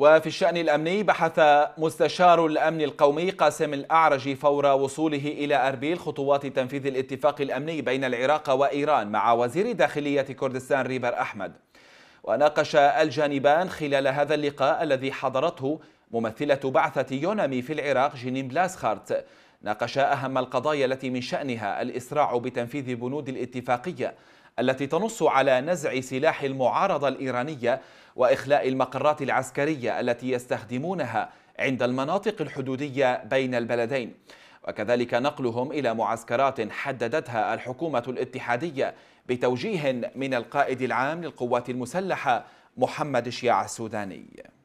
وفي الشأن الأمني بحث مستشار الأمن القومي قاسم الأعرج فور وصوله إلى أربيل خطوات تنفيذ الاتفاق الأمني بين العراق وإيران مع وزير داخلية كردستان ريبر أحمد وناقش الجانبان خلال هذا اللقاء الذي حضرته ممثلة بعثة يونامي في العراق جينين بلاسخارت ناقش أهم القضايا التي من شأنها الإسراع بتنفيذ بنود الاتفاقية التي تنص على نزع سلاح المعارضة الإيرانية وإخلاء المقرات العسكرية التي يستخدمونها عند المناطق الحدودية بين البلدين وكذلك نقلهم إلى معسكرات حددتها الحكومة الاتحادية بتوجيه من القائد العام للقوات المسلحة محمد شيع السوداني